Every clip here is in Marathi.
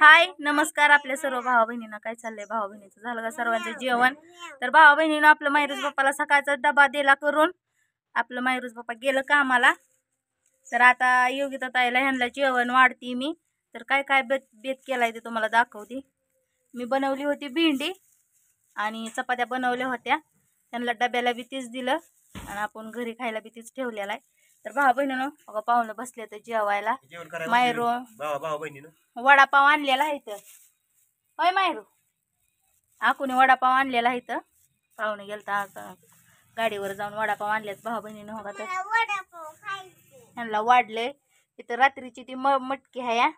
हाय नमस्कार आपल्या सर्व भावा बहिणींना काय चाललंय भावा बहिणीचं झालं का सर्वांचं जेवण तर भावा बहिणीनं आपलं मायरूज बाप्पाला सकाळचा डबा दिला करून आपलं मायरूज बाप्पा गेलं कामाला तर आता योगिता ताईला ह्यांना जेवण वाढती मी तर काय काय बेत बेत केलाय ते तुम्हाला दाखवते मी बनवली होती भेंडी आणि चपात्या बनवल्या होत्या त्यांना डब्याला बी तीच दिलं आणि आपण घरी खायला बी तीच ठेवलेला आहे तर भाऊ बहिणीनं अगं पाहुणं बसले तर जेवायला जेवण बहिणी वडापाव आणलेला आहे तर होय मायरू आकुने वडापाव आणलेला आहे तर पाहुणे गेलता तर गाडीवर जाऊन वडापाव आणलेत भाऊ बहिणीनं हो का तर वडापाव ह्यांना वाढले इथं रात्रीची ती मटकी आहे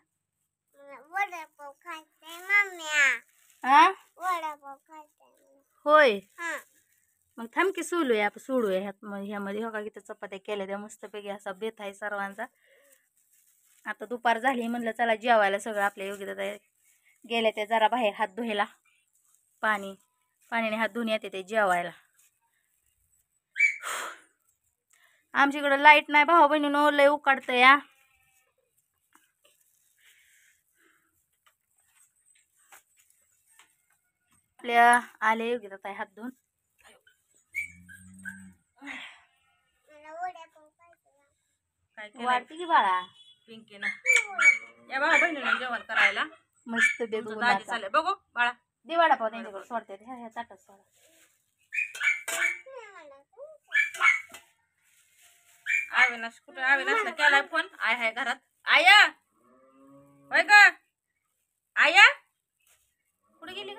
वडापाव खायचे होय मग थांब की सोलूया सोडूया ह्यात मग ह्यामध्ये हो का इथं चपात्या केल्या त्या मस्तपैकी असा बेत आहे सर्वांचा आता दुपार झाली म्हणलं चला जेवायला सगळं आपल्या योग्यता गेले ते जरा बाहेर हात धुवायला पाणी पाण्याने हात धुवून येते ते जेवायला आमच्याकडं लाईट नाही भाऊ बहिणी लय उकाडत या आपल्या आले योग्यता हात धुवून काय वाटते की बाळा पिंकीनं या बाळा बहिणीनं जेवण करायला मस्त बेबू दाजी चालेल बघू बाळा दे वडापाव त्यांच्याकडे सोडते ह्या ह्या ताटात सोडा अविनाश कुठं अविनाशला केलाय फोन आय हाय घरात आया होय का आया कुठे गेली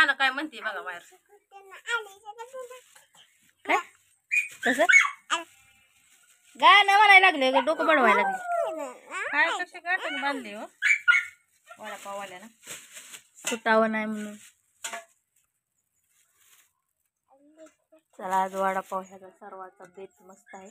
नाना काय म्हणते बघा बाहेर काय कस गाणं म्हणायला लागले डोकं बनवायला लागले काय कसे गाठण बांधले हो वडा पावाल्या ना सुटावं नाही म्हणून चला आज वडापाव ह्याचा सर्वाचा बेत मस्त आहे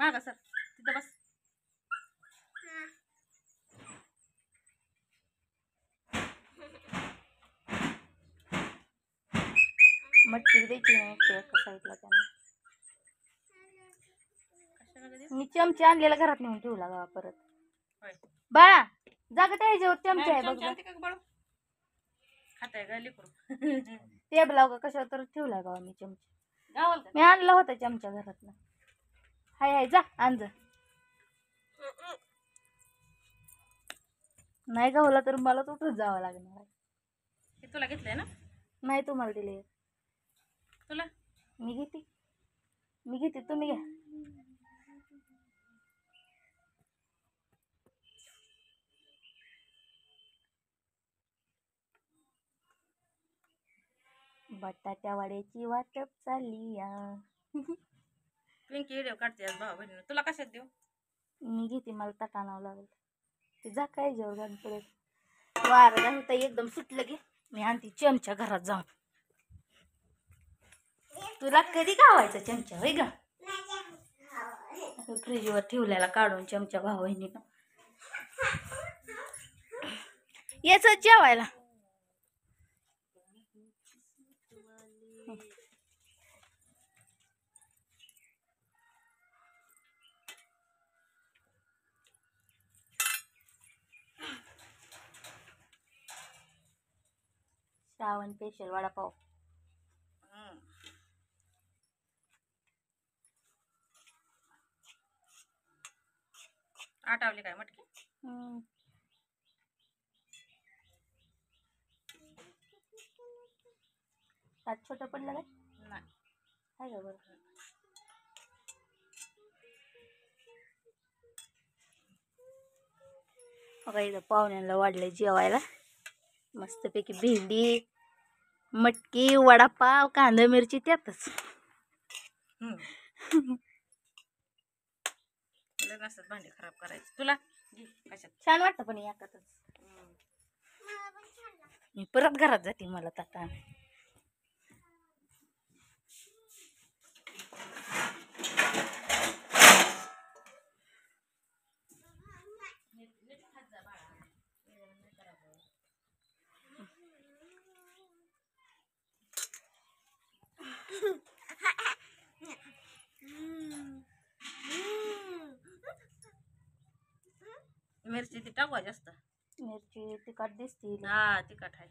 मागा सर तिथं बस मटकी द्यायची नाही साईडला त्यांना मी चमचे आणलेला घरात नेऊन ठेवला गावा परत बाळा जागा त्याच्या चमचे आहे बघ टेबला कशा तर ठेवला बाबा मी चमचे मी आणला होता चमचा घरात हाय हाय जा अंज नाही का होला तर मला उठून जावं लागणार हे तुला घेतलंय ना नाही तुम्हाला दिले तुला मी घेते मी घेते तुम्ही घ्या बटाट्या वाड्याची वाटप चालली या काढते आज भाऊ तुला कशात देऊ मी घेते मला ताट आणावं लागेल ते जा काय जेवढ गाडी वारदा होता एकदम सुटलं की मी आणते चमच्या घरात जाऊन तुला कधी गावायचं चमचा होय गा फ्रीजवर ठेवलेला काढून चमच्या भाऊ बहिणी याच जेवायला श्रावण स्पेशल वडापाव आटावले काय मटकी त्यात छोटं पडलं काय नाही हाय का बरं बघा इथं पाहुण्यांना वाढलं जेवायला मस्तपैकी भेंडी मटकी वडापाव कांदा मिरची त्यातच भांडे खराब करायचं तुला छान वाटतं पण मी परत घरात जाते मला आता मिरची ती टाकवा जास्त मिरची तिखट दिसते हा तिखट आहे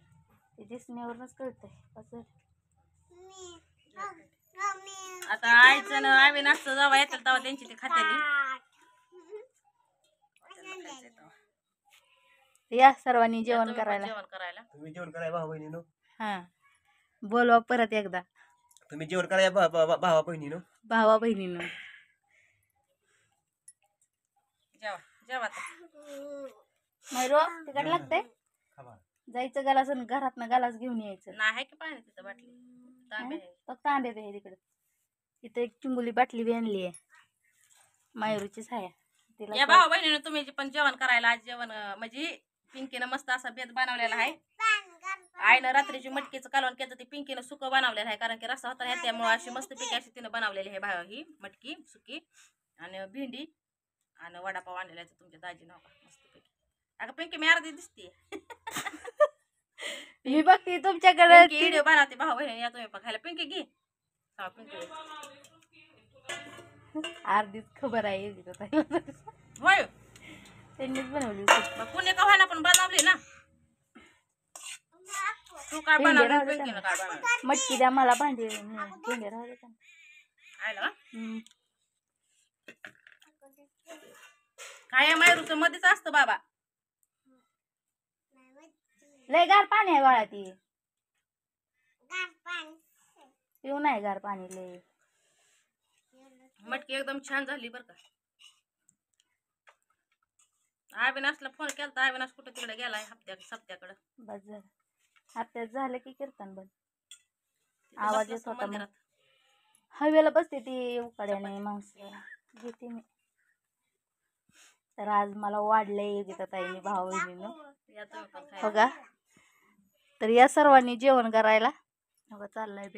ते दिसण्यावरच कळतंय आता आईचं ना आम्ही नाश्ता जावा येतात तेव्हा त्यांची ती खात्याली या सर्वांनी जेवण करायला जेवण करायला तुम्ही जेवण करा भावा नो हा बोलवा परत एकदा तुम्ही जेवण करा भावा बहिणी नो भावा बहिणी भावा जेवा जेवा आता. मैरो तिकट लागतंय जायचं गालास घरात गालास घेऊन यायचं नाही की पाणी तिथं बाटली फक्त तांबे आहे तिकडे तिथं एक चिंबुली बाटली बी आणली आहे मायरूचीच आहे या तिला भाऊ बहिणीनं तुम्ही पण जेवण करायला आज जेवण म्हणजे पिंकीनं मस्त असा भेद बनवलेला आहे आईनं रात्रीची मटकीचं कालवण केलं ती पिंकीनं सुकं बनवलेलं आहे कारण की रस्ता होता त्यामुळे अशी मस्त पिकी अशी तिनं बनवलेली आहे भाव ही मटकी सुकी आणि भेंडी आणि वडापाव आणलेला तुमच्या दाजी नाव हो का मस्तपैकी अगं पिंकी मी अर्धी दिसते मी बघते तुमच्याकडे व्हिडिओ बनवते भाऊ बहिणी या तुम्ही बघायला पिंकी घे हा पिंकी अर्धीच खबर आहे त्यांनीच बनवली पुणे का व्हायला पण बनवली ना तू काय बनवली मटकी द्या मला भांडी आयला आया या च मध्येच असतं बाबा लय गार पाणी आहे बाळा ती नाही गार पाणी लय मटकी एकदम छान झाली का फोन केला तर अविनाश कुठं तिकडे गेलाय हप्त्या सप्त्याकडं हप्त्यात झालं की कीर्तन आवाज येत होता हवेला बसते ती माणसं घेते मी तर आज मला वाढलंय योगिता ताईने भाऊ बहिणीनं हो तर या सर्वांनी जेवण करायला हो का चाललाय मस्त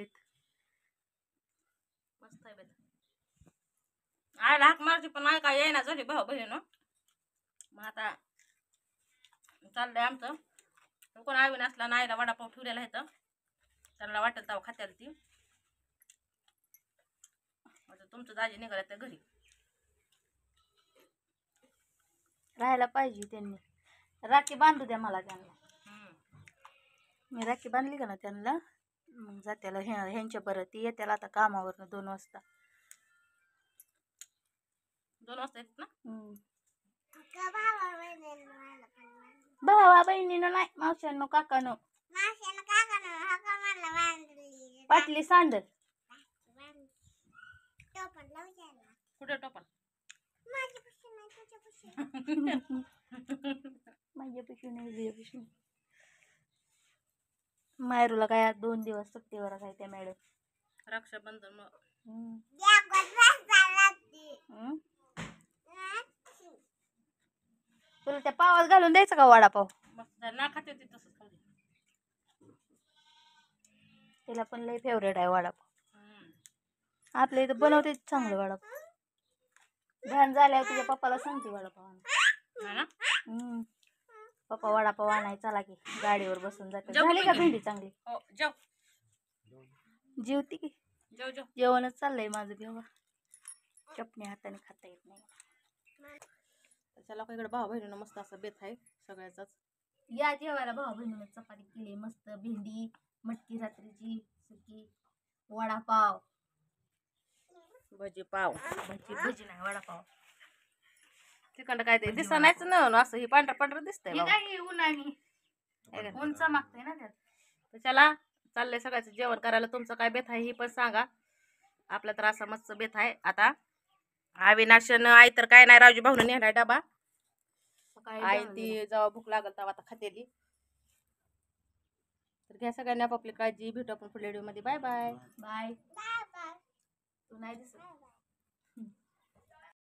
आहे बेत आयला हाक मारची पण नाही काय येईना झाली भाऊ बहिण मग आता चाललंय आमचं कोण आवीन नसला नाही वडापाव ठेवलेला आहे तर त्यांना वाटेल तेव्हा खात्याला ती तुमचं दाजी निघाला त्या घरी राहायला पाहिजे त्यांनी राखी बांधू द्या मला त्यांना मी राखी बांधली का ना त्यांना मग जात्याला ह्या ह्यांच्या परत ये येत्याला आता कामावर दोन वाजता दोन वाजता भावा बहिणीनं नाही मावशांनो काकानो पाटली सांडल कुठे माझ्या नाही मायरूला काय दोन दिवस सुट्टीवर आहे त्या मॅडम रक्षाबंधन तुला त्या पावात घालून द्यायचं का वडापाव मस्त तिला पण लय फेवरेट आहे वडापाव आपल्या इथं बनवते चांगलं वडापाव घाण झाल्यावर तुझ्या पप्पाला सांगते वडापाव हम्म पप्पा वडापाव आणायचा चला की गाडीवर बसून जाते झाली का भेंडी चांगली हो, जेवती की जेवणच चाललंय माझं जेव्हा चपणी हाताने खाता येत नाही चला इकडे भाऊ बहिणीनं मस्त असं बेत आहे सगळ्याचाच या जेवायला भाऊ बहिणीनं चपाती केली मस्त भेंडी मटकी रात्रीची सुकी वडापाव भजी पाव भजी भजी नाही वडापाव तिकडं काय ते नाहीच ना असं ही पांढर पांढर दिसतंय बाबा. काही हे उंच मागते ना त्यात तर चला चाललंय सगळ्याचं जेवण करायला तुमचं काय बेथ आहे हे पण सांगा आपला तर असा मस्त बेथ आहे आता अविनाशन आई तर काय नाही राजू भाऊन नेहला डबा सकाळी आई ती जेव्हा भूक लागल तेव्हा आता खातेली तर घ्या सगळ्यांनी आपापली काळजी भेटू आपण पुढल्या मध्ये बाय बाय बाय 本来就是。